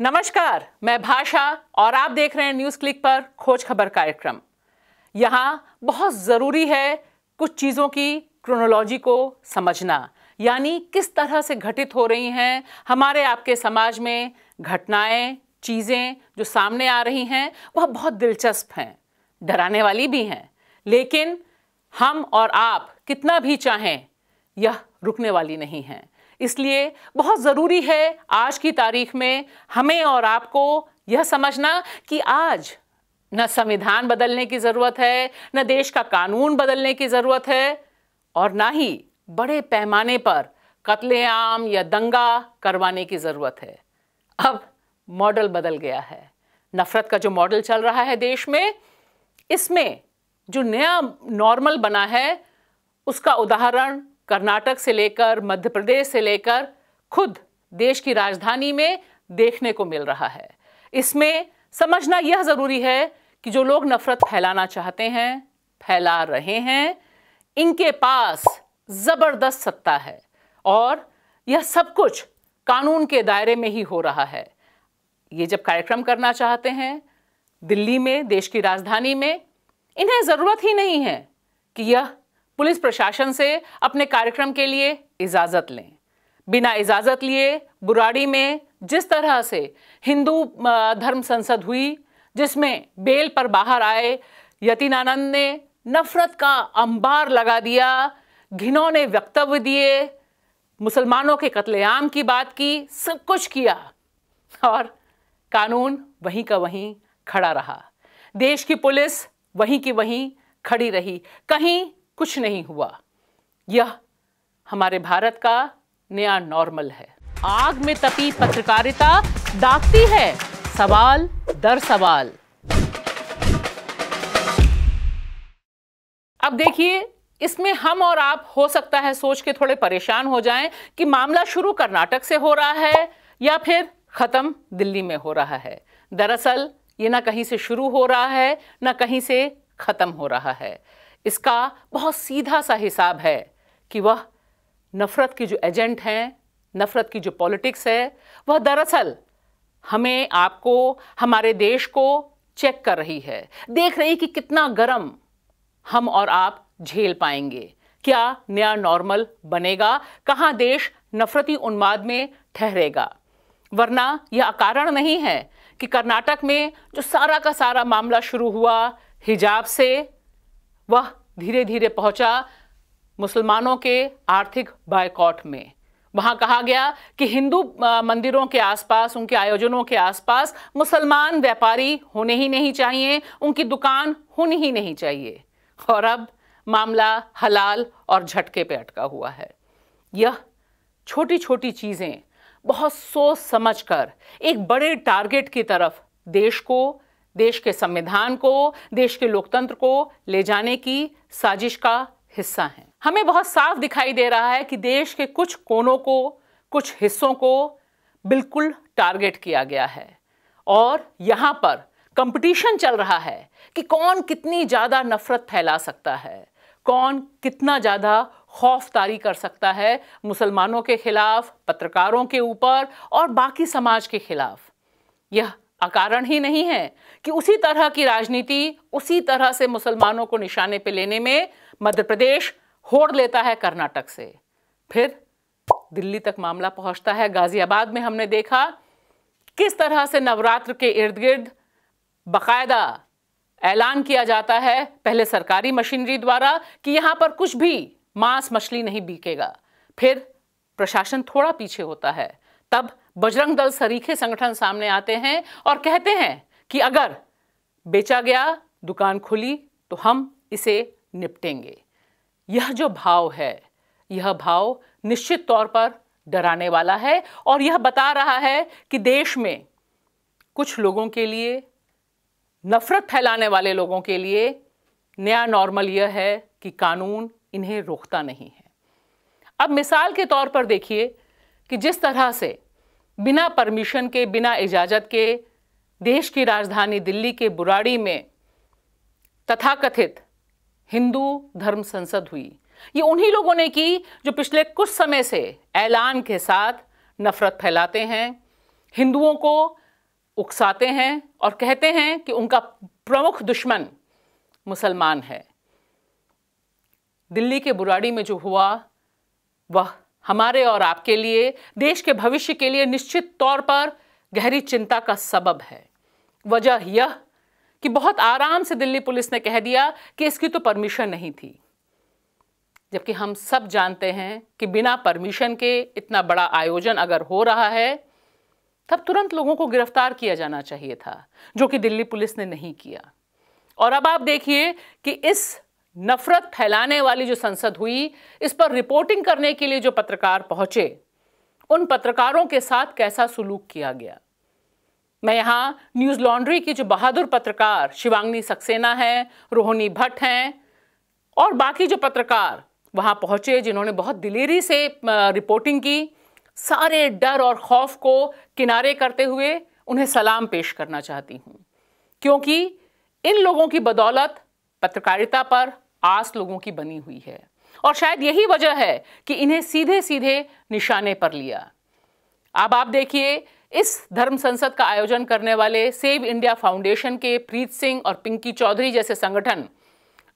नमस्कार मैं भाषा और आप देख रहे हैं न्यूज़ क्लिक पर खोज खबर कार्यक्रम यहां बहुत ज़रूरी है कुछ चीज़ों की क्रोनोलॉजी को समझना यानी किस तरह से घटित हो रही हैं हमारे आपके समाज में घटनाएं चीज़ें जो सामने आ रही हैं वह बहुत दिलचस्प हैं डराने वाली भी हैं लेकिन हम और आप कितना भी चाहें यह रुकने वाली नहीं है इसलिए बहुत ज़रूरी है आज की तारीख में हमें और आपको यह समझना कि आज न संविधान बदलने की ज़रूरत है न देश का कानून बदलने की ज़रूरत है और ना ही बड़े पैमाने पर कत्लेआम या दंगा करवाने की ज़रूरत है अब मॉडल बदल गया है नफ़रत का जो मॉडल चल रहा है देश में इसमें जो नया नॉर्मल बना है उसका उदाहरण कर्नाटक से लेकर मध्य प्रदेश से लेकर खुद देश की राजधानी में देखने को मिल रहा है इसमें समझना यह ज़रूरी है कि जो लोग नफरत फैलाना चाहते हैं फैला रहे हैं इनके पास ज़बरदस्त सत्ता है और यह सब कुछ कानून के दायरे में ही हो रहा है ये जब कार्यक्रम करना चाहते हैं दिल्ली में देश की राजधानी में इन्हें ज़रूरत ही नहीं है कि यह पुलिस प्रशासन से अपने कार्यक्रम के लिए इजाज़त लें बिना इजाज़त लिए बुराड़ी में जिस तरह से हिंदू धर्म संसद हुई जिसमें बेल पर बाहर आए यतीनानंद ने नफरत का अंबार लगा दिया घिनौने वक्तव्य दिए मुसलमानों के कत्लेआम की बात की सब कुछ किया और कानून वहीं का वहीं खड़ा रहा देश की पुलिस वहीं की वहीं खड़ी रही कहीं कुछ नहीं हुआ यह हमारे भारत का नया नॉर्मल है आग में तपी पत्रकारिता दागती है सवाल दर सवाल अब देखिए इसमें हम और आप हो सकता है सोच के थोड़े परेशान हो जाएं कि मामला शुरू कर्नाटक से हो रहा है या फिर ख़त्म दिल्ली में हो रहा है दरअसल ये ना कहीं से शुरू हो रहा है ना कहीं से ख़त्म हो रहा है इसका बहुत सीधा सा हिसाब है कि वह नफ़रत के जो एजेंट हैं नफ़रत की जो पॉलिटिक्स है वह दरअसल हमें आपको हमारे देश को चेक कर रही है देख रही कि कितना गर्म हम और आप झेल पाएंगे क्या नया नॉर्मल बनेगा कहाँ देश नफरती उन्माद में ठहरेगा वरना यह कारण नहीं है कि कर्नाटक में जो सारा का सारा मामला शुरू हुआ हिजाब से वह धीरे धीरे पहुंचा मुसलमानों के आर्थिक बायकॉट में वहां कहा गया कि हिंदू मंदिरों के आसपास उनके आयोजनों के आसपास मुसलमान व्यापारी होने ही नहीं चाहिए उनकी दुकान होनी ही नहीं चाहिए और अब मामला हलाल और झटके पे अटका हुआ है यह छोटी छोटी चीज़ें बहुत सोच समझकर एक बड़े टारगेट की तरफ देश को देश के संविधान को देश के लोकतंत्र को ले जाने की साजिश का हिस्सा हैं हमें बहुत साफ दिखाई दे रहा है कि देश के कुछ कोनों को कुछ हिस्सों को बिल्कुल टारगेट किया गया है और यहाँ पर कंपटीशन चल रहा है कि कौन कितनी ज़्यादा नफरत फैला सकता है कौन कितना ज़्यादा खौफ तारी कर सकता है मुसलमानों के खिलाफ पत्रकारों के ऊपर और बाकी समाज के खिलाफ यह अकारण ही नहीं है कि उसी तरह की राजनीति उसी तरह से मुसलमानों को निशाने पे लेने में मध्य प्रदेश होड़ लेता है कर्नाटक से फिर दिल्ली तक मामला पहुंचता है गाजियाबाद में हमने देखा किस तरह से नवरात्र के इर्द गिर्द बाकायदा ऐलान किया जाता है पहले सरकारी मशीनरी द्वारा कि यहां पर कुछ भी मांस मछली नहीं बिकेगा फिर प्रशासन थोड़ा पीछे होता है तब बजरंग दल सरीखे संगठन सामने आते हैं और कहते हैं कि अगर बेचा गया दुकान खुली तो हम इसे निपटेंगे यह जो भाव है यह भाव निश्चित तौर पर डराने वाला है और यह बता रहा है कि देश में कुछ लोगों के लिए नफरत फैलाने वाले लोगों के लिए नया नॉर्मल यह है कि कानून इन्हें रोकता नहीं है अब मिसाल के तौर पर देखिए कि जिस तरह से बिना परमिशन के बिना इजाज़त के देश की राजधानी दिल्ली के बुराड़ी में तथाकथित हिंदू धर्म संसद हुई ये उन्हीं लोगों ने की जो पिछले कुछ समय से ऐलान के साथ नफरत फैलाते हैं हिंदुओं को उकसाते हैं और कहते हैं कि उनका प्रमुख दुश्मन मुसलमान है दिल्ली के बुराड़ी में जो हुआ वह हमारे और आपके लिए देश के भविष्य के लिए निश्चित तौर पर गहरी चिंता का सबब है वजह यह कि बहुत आराम से दिल्ली पुलिस ने कह दिया कि इसकी तो परमिशन नहीं थी जबकि हम सब जानते हैं कि बिना परमिशन के इतना बड़ा आयोजन अगर हो रहा है तब तुरंत लोगों को गिरफ्तार किया जाना चाहिए था जो कि दिल्ली पुलिस ने नहीं किया और अब आप देखिए कि इस नफरत फैलाने वाली जो संसद हुई इस पर रिपोर्टिंग करने के लिए जो पत्रकार पहुंचे उन पत्रकारों के साथ कैसा सुलूक किया गया मैं यहाँ न्यूज लॉन्ड्री की जो बहादुर पत्रकार शिवांगनी सक्सेना हैं रोहिणी भट्ट हैं और बाकी जो पत्रकार वहाँ पहुँचे जिन्होंने बहुत दिलेरी से रिपोर्टिंग की सारे डर और खौफ को किनारे करते हुए उन्हें सलाम पेश करना चाहती हूँ क्योंकि इन लोगों की बदौलत पत्रकारिता पर आस लोगों की बनी हुई है और शायद यही वजह है कि इन्हें सीधे सीधे निशाने पर लिया अब आप देखिए इस धर्म संसद का आयोजन करने वाले सेव इंडिया फाउंडेशन के प्रीत सिंह और पिंकी चौधरी जैसे संगठन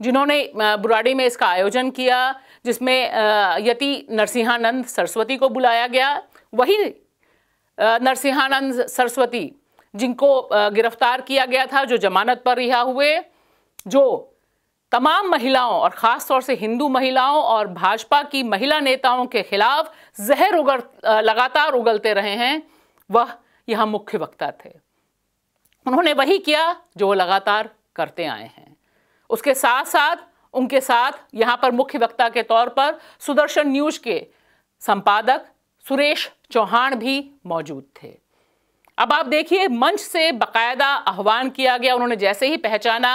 जिन्होंने बुराड़ी में इसका आयोजन किया जिसमें यति नरसिंहानंद सरस्वती को बुलाया गया वही नरसिंहानंद सरस्वती जिनको गिरफ्तार किया गया था जो जमानत पर रिहा हुए जो तमाम महिलाओं और ख़ास तौर से हिंदू महिलाओं और भाजपा की महिला नेताओं के खिलाफ जहर उगल लगातार उगलते रहे हैं वह यहाँ मुख्य वक्ता थे उन्होंने वही किया जो वो लगातार करते आए हैं उसके साथ साथ उनके साथ यहाँ पर मुख्य वक्ता के तौर पर सुदर्शन न्यूज के संपादक सुरेश चौहान भी मौजूद थे अब आप देखिए मंच से बकायदा आह्वान किया गया उन्होंने जैसे ही पहचाना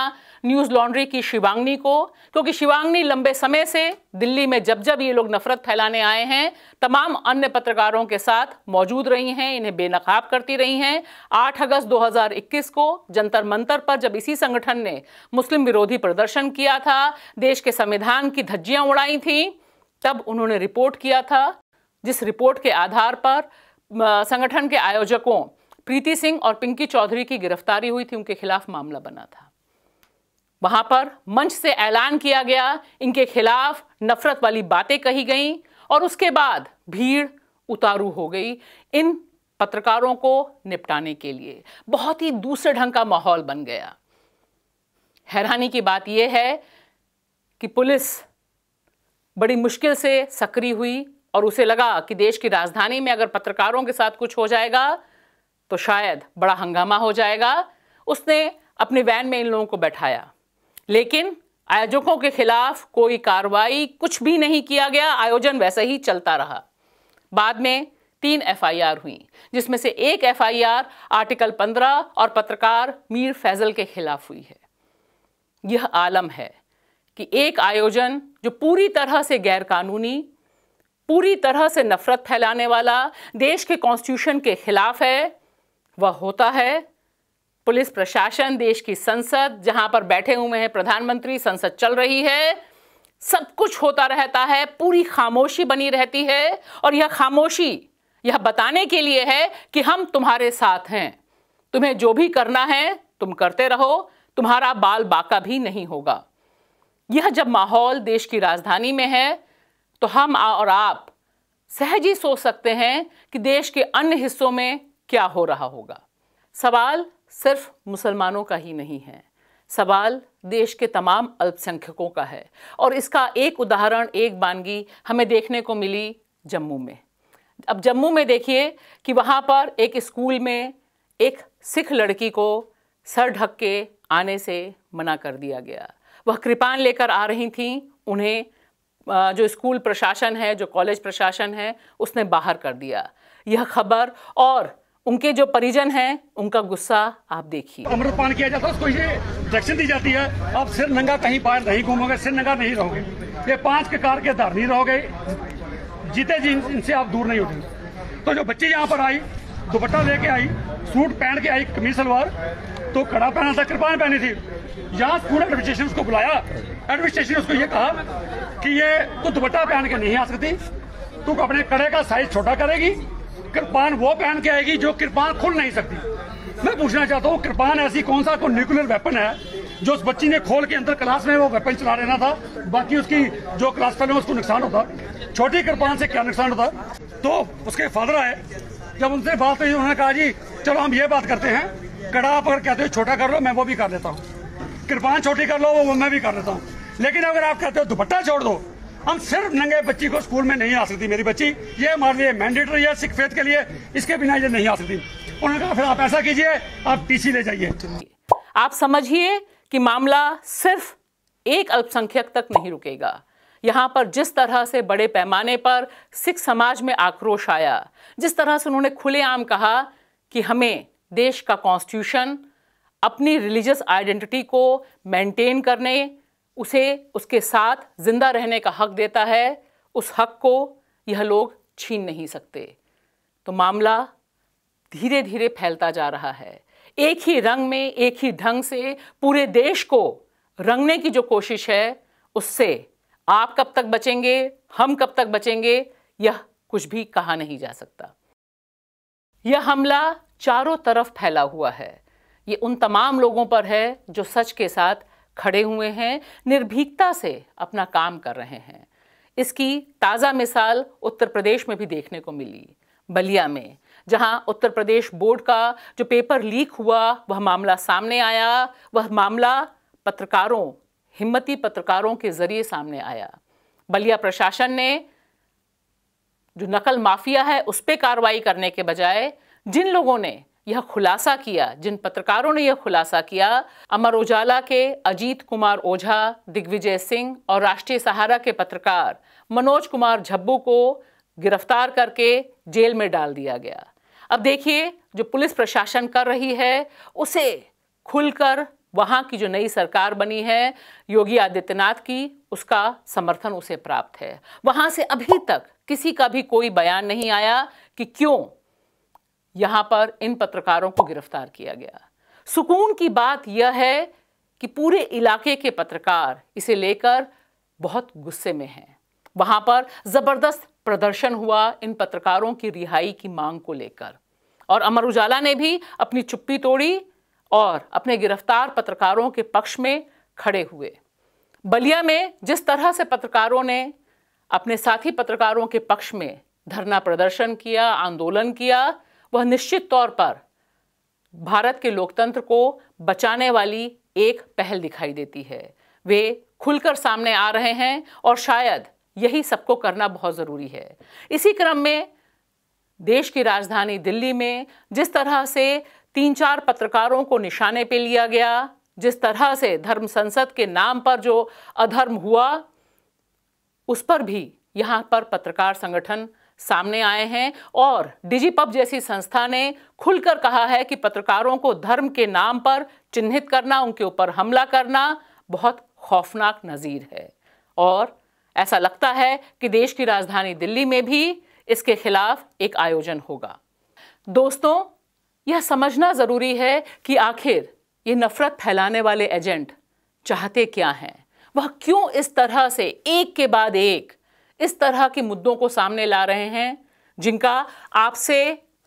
न्यूज लॉन्ड्री की शिवांगनी को क्योंकि शिवांगनी लंबे समय से दिल्ली में जब जब ये लोग नफरत फैलाने आए हैं तमाम अन्य पत्रकारों के साथ मौजूद रही हैं इन्हें बेनकाब करती रही हैं 8 अगस्त 2021 को जंतर मंतर पर जब इसी संगठन ने मुस्लिम विरोधी प्रदर्शन किया था देश के संविधान की धज्जियां उड़ाई थी तब उन्होंने रिपोर्ट किया था जिस रिपोर्ट के आधार पर संगठन के आयोजकों प्रीति सिंह और पिंकी चौधरी की गिरफ्तारी हुई थी उनके खिलाफ मामला बना था वहां पर मंच से ऐलान किया गया इनके खिलाफ नफरत वाली बातें कही गई और उसके बाद भीड़ उतारू हो गई इन पत्रकारों को निपटाने के लिए बहुत ही दूसरे ढंग का माहौल बन गया हैरानी की बात यह है कि पुलिस बड़ी मुश्किल से सक्रिय हुई और उसे लगा कि देश की राजधानी में अगर पत्रकारों के साथ कुछ हो जाएगा तो शायद बड़ा हंगामा हो जाएगा उसने अपने वैन में इन लोगों को बैठाया लेकिन आयोजकों के खिलाफ कोई कार्रवाई कुछ भी नहीं किया गया आयोजन वैसे ही चलता रहा बाद में तीन एफआईआर हुई जिसमें से एक एफआईआर आर्टिकल 15 और पत्रकार मीर फैजल के खिलाफ हुई है यह आलम है कि एक आयोजन जो पूरी तरह से गैरकानूनी पूरी तरह से नफरत फैलाने वाला देश के कॉन्स्टिट्यूशन के खिलाफ है वह होता है पुलिस प्रशासन देश की संसद जहां पर बैठे हुए हैं प्रधानमंत्री संसद चल रही है सब कुछ होता रहता है पूरी खामोशी बनी रहती है और यह खामोशी यह बताने के लिए है कि हम तुम्हारे साथ हैं तुम्हें जो भी करना है तुम करते रहो तुम्हारा बाल बाका भी नहीं होगा यह जब माहौल देश की राजधानी में है तो हम और आप सहज ही सोच सकते हैं कि देश के अन्य हिस्सों में क्या हो रहा होगा सवाल सिर्फ मुसलमानों का ही नहीं है सवाल देश के तमाम अल्पसंख्यकों का है और इसका एक उदाहरण एक बानगी हमें देखने को मिली जम्मू में अब जम्मू में देखिए कि वहाँ पर एक स्कूल में एक सिख लड़की को सर ढक के आने से मना कर दिया गया वह कृपान लेकर आ रही थी उन्हें जो स्कूल प्रशासन है जो कॉलेज प्रशासन है उसने बाहर कर दिया यह खबर और उनके जो परिजन हैं उनका गुस्सा आप देखिए अमृतपान किया जाता है उसको ये डायरेक्शन दी जाती है आप सिर नंगा कहीं बाहर नहीं घूमोगे सिर नंगा नहीं रहोगे ये पांच के कार के धार नहीं रहोगे जीते जी इनसे आप दूर नहीं उठेंगे तो जो बच्ची यहाँ पर आई दुपट्टा लेके आई सूट पहन के आई कमीज सलवार तो कड़ा पहना था कृपाण पहनी थी यहाँ स्कूल एडमिनिस्ट्रेशन उसको बुलाया एडमिनिस्ट्रेशन उसको ये कहा कि ये तो दुपट्टा पहन के नहीं आ सकती तो अपने कड़े का साइज छोटा करेगी कृपान वो पहन के आएगी जो कृपान खुल नहीं सकती मैं पूछना चाहता हूँ कृपान ऐसी कौन सा कोई न्यूक्लियर वेपन है जो उस बच्ची ने खोल के अंदर क्लास में वो वेपन चला लेना था बाकी उसकी जो क्लास फेलो उसको नुकसान होता छोटी कृपान से क्या नुकसान होता तो उसके फादर आए जब उनसे बात हुई उन्होंने कहा जी चलो हम ये बात करते हैं कड़ा आप अगर कहते हो छोटा कर लो मैं वो भी कर लेता हूँ कृपान छोटी कर लो वो मैं भी कर लेता हूँ लेकिन अगर आप कहते हो दुपट्टा छोड़ दो हम सिर्फ नंगे बच्ची को स्कूल में नहीं आ सकती मेरी बच्ची ये हमारे लिए मैंडेटरी है सिख फेथ के लिए इसके बिना ये नहीं आ सकती उन्होंने कहा फिर आप ऐसा कीजिए आप टीसी ले जाइए आप समझिए कि मामला सिर्फ एक अल्पसंख्यक तक नहीं रुकेगा यहाँ पर जिस तरह से बड़े पैमाने पर सिख समाज में आक्रोश आया जिस तरह से उन्होंने खुलेआम कहा कि हमें देश का कॉन्स्टिट्यूशन अपनी रिलीजियस आइडेंटिटी को मेंटेन करने उसे उसके साथ ज़िंदा रहने का हक देता है उस हक को यह लोग छीन नहीं सकते तो मामला धीरे धीरे फैलता जा रहा है एक ही रंग में एक ही ढंग से पूरे देश को रंगने की जो कोशिश है उससे आप कब तक बचेंगे हम कब तक बचेंगे यह कुछ भी कहा नहीं जा सकता यह हमला चारों तरफ फैला हुआ है ये उन तमाम लोगों पर है जो सच के साथ खड़े हुए हैं निर्भीकता से अपना काम कर रहे हैं इसकी ताज़ा मिसाल उत्तर प्रदेश में भी देखने को मिली बलिया में जहां उत्तर प्रदेश बोर्ड का जो पेपर लीक हुआ वह मामला सामने आया वह मामला पत्रकारों हिम्मती पत्रकारों के ज़रिए सामने आया बलिया प्रशासन ने जो नकल माफिया है उस पर कार्रवाई करने के बजाय जिन लोगों ने यह खुलासा किया जिन पत्रकारों ने यह खुलासा किया अमर उजाला के अजीत कुमार ओझा दिग्विजय सिंह और राष्ट्रीय सहारा के पत्रकार मनोज कुमार झब्बू को गिरफ्तार करके जेल में डाल दिया गया अब देखिए जो पुलिस प्रशासन कर रही है उसे खुलकर वहां की जो नई सरकार बनी है योगी आदित्यनाथ की उसका समर्थन उसे प्राप्त है वहां से अभी तक किसी का भी कोई बयान नहीं आया कि क्यों यहाँ पर इन पत्रकारों को गिरफ्तार किया गया सुकून की बात यह है कि पूरे इलाके के पत्रकार इसे लेकर बहुत गुस्से में हैं वहाँ पर ज़बरदस्त प्रदर्शन हुआ इन पत्रकारों की रिहाई की मांग को लेकर और अमर उजाला ने भी अपनी चुप्पी तोड़ी और अपने गिरफ्तार पत्रकारों के पक्ष में खड़े हुए बलिया में जिस तरह से पत्रकारों ने अपने साथी पत्रकारों के पक्ष में धरना प्रदर्शन किया आंदोलन किया वह निश्चित तौर पर भारत के लोकतंत्र को बचाने वाली एक पहल दिखाई देती है वे खुलकर सामने आ रहे हैं और शायद यही सबको करना बहुत ज़रूरी है इसी क्रम में देश की राजधानी दिल्ली में जिस तरह से तीन चार पत्रकारों को निशाने पे लिया गया जिस तरह से धर्म संसद के नाम पर जो अधर्म हुआ उस पर भी यहाँ पर पत्रकार संगठन सामने आए हैं और डिजीपब जैसी संस्था ने खुलकर कहा है कि पत्रकारों को धर्म के नाम पर चिन्हित करना उनके ऊपर हमला करना बहुत खौफनाक नज़ीर है और ऐसा लगता है कि देश की राजधानी दिल्ली में भी इसके खिलाफ एक आयोजन होगा दोस्तों यह समझना ज़रूरी है कि आखिर ये नफ़रत फैलाने वाले एजेंट चाहते क्या हैं वह क्यों इस तरह से एक के बाद एक इस तरह के मुद्दों को सामने ला रहे हैं जिनका आपसे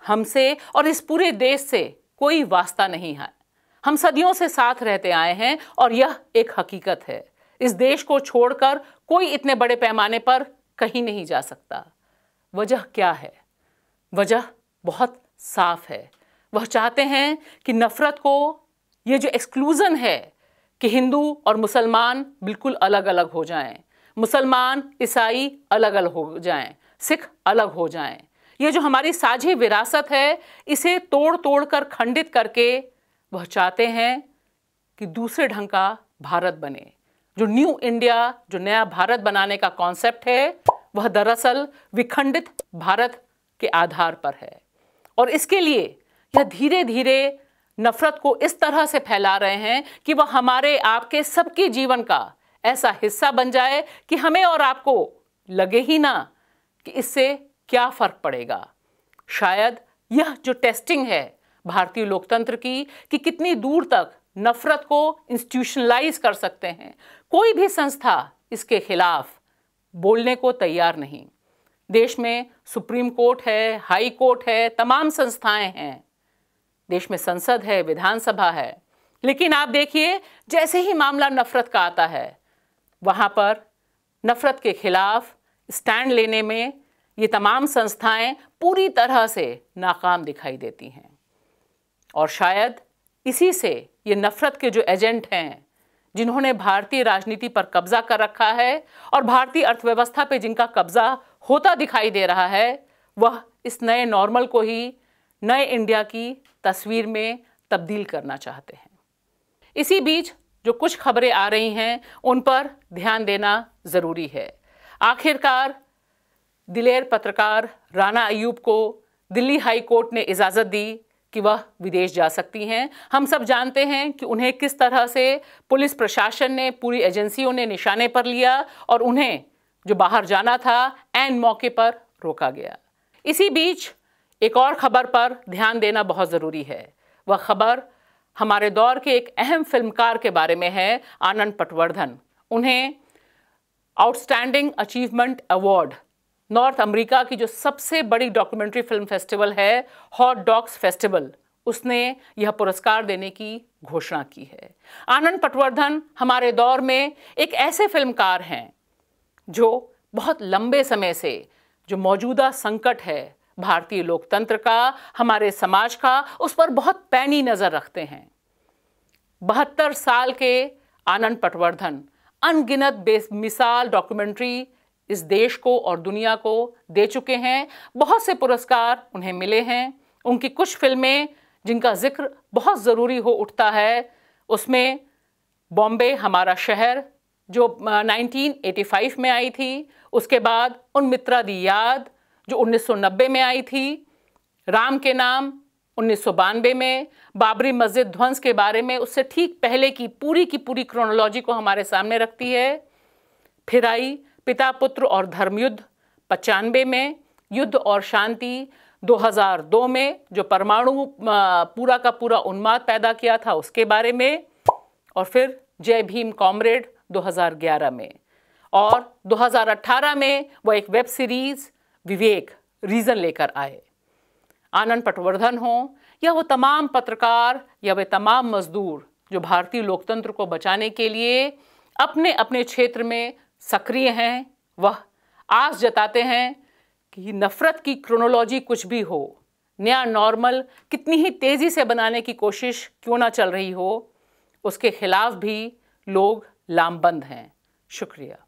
हमसे और इस पूरे देश से कोई वास्ता नहीं है हम सदियों से साथ रहते आए हैं और यह एक हकीकत है इस देश को छोड़कर कोई इतने बड़े पैमाने पर कहीं नहीं जा सकता वजह क्या है वजह बहुत साफ है वह चाहते हैं कि नफ़रत को ये जो एक्सक्लूज़न है कि हिंदू और मुसलमान बिल्कुल अलग अलग हो जाएं मुसलमान ईसाई अलग अलग हो जाएं सिख अलग हो जाएं ये जो हमारी साझी विरासत है इसे तोड़ तोड़ कर खंडित करके वह चाहते हैं कि दूसरे ढंग का भारत बने जो न्यू इंडिया जो नया भारत बनाने का कॉन्सेप्ट है वह दरअसल विखंडित भारत के आधार पर है और इसके लिए यह धीरे धीरे नफरत को इस तरह से फैला रहे हैं कि वह हमारे आपके सबके जीवन का ऐसा हिस्सा बन जाए कि हमें और आपको लगे ही ना कि इससे क्या फ़र्क पड़ेगा शायद यह जो टेस्टिंग है भारतीय लोकतंत्र की कि कितनी दूर तक नफरत को इंस्टीट्यूशनलाइज कर सकते हैं कोई भी संस्था इसके खिलाफ बोलने को तैयार नहीं देश में सुप्रीम कोर्ट है हाई कोर्ट है तमाम संस्थाएं हैं देश में संसद है विधानसभा है लेकिन आप देखिए जैसे ही मामला नफरत का आता है वहाँ पर नफ़रत के ख़िलाफ़ स्टैंड लेने में ये तमाम संस्थाएं पूरी तरह से नाकाम दिखाई देती हैं और शायद इसी से ये नफ़रत के जो एजेंट हैं जिन्होंने भारतीय राजनीति पर कब्ज़ा कर रखा है और भारतीय अर्थव्यवस्था पे जिनका कब्ज़ा होता दिखाई दे रहा है वह इस नए नॉर्मल को ही नए इंडिया की तस्वीर में तब्दील करना चाहते हैं इसी बीच जो कुछ खबरें आ रही हैं उन पर ध्यान देना ज़रूरी है आखिरकार दिलेर पत्रकार राना अयूब को दिल्ली हाई कोर्ट ने इजाज़त दी कि वह विदेश जा सकती हैं हम सब जानते हैं कि उन्हें किस तरह से पुलिस प्रशासन ने पूरी एजेंसियों ने निशाने पर लिया और उन्हें जो बाहर जाना था एन मौके पर रोका गया इसी बीच एक और खबर पर ध्यान देना बहुत ज़रूरी है वह खबर हमारे दौर के एक अहम फिल्मकार के बारे में है आनंद पटवर्धन उन्हें outstanding achievement award North America की जो सबसे बड़ी डॉक्यूमेंट्री फिल्म फेस्टिवल है हॉट डॉग्स फेस्टिवल उसने यह पुरस्कार देने की घोषणा की है आनंद पटवर्धन हमारे दौर में एक ऐसे फिल्मकार हैं जो बहुत लंबे समय से जो मौजूदा संकट है भारतीय लोकतंत्र का हमारे समाज का उस पर बहुत पैनी नज़र रखते हैं बहत्तर साल के आनंद पटवर्धन अनगिनत बेमिसाल डॉक्यूमेंट्री इस देश को और दुनिया को दे चुके हैं बहुत से पुरस्कार उन्हें मिले हैं उनकी कुछ फिल्में जिनका जिक्र बहुत ज़रूरी हो उठता है उसमें बॉम्बे हमारा शहर जो 1985 में आई थी उसके बाद उन मित्रा दी याद जो 1990 में आई थी राम के नाम उन्नीस में बाबरी मस्जिद ध्वंस के बारे में उससे ठीक पहले की पूरी की पूरी क्रोनोलॉजी को हमारे सामने रखती है फिर आई पिता पुत्र और धर्मयुद्ध पचानवे में युद्ध और शांति 2002 में जो परमाणु पूरा का पूरा उन्माद पैदा किया था उसके बारे में और फिर जय भीम कॉमरेड 2011 में और 2018 में वो एक वेब सीरीज़ विवेक रीज़न लेकर आए आनंद पटवर्धन हो या वो तमाम पत्रकार या वे तमाम मजदूर जो भारतीय लोकतंत्र को बचाने के लिए अपने अपने क्षेत्र में सक्रिय हैं वह आस जताते हैं कि नफ़रत की क्रोनोलॉजी कुछ भी हो नया नॉर्मल कितनी ही तेज़ी से बनाने की कोशिश क्यों ना चल रही हो उसके खिलाफ भी लोग लामबंद हैं शुक्रिया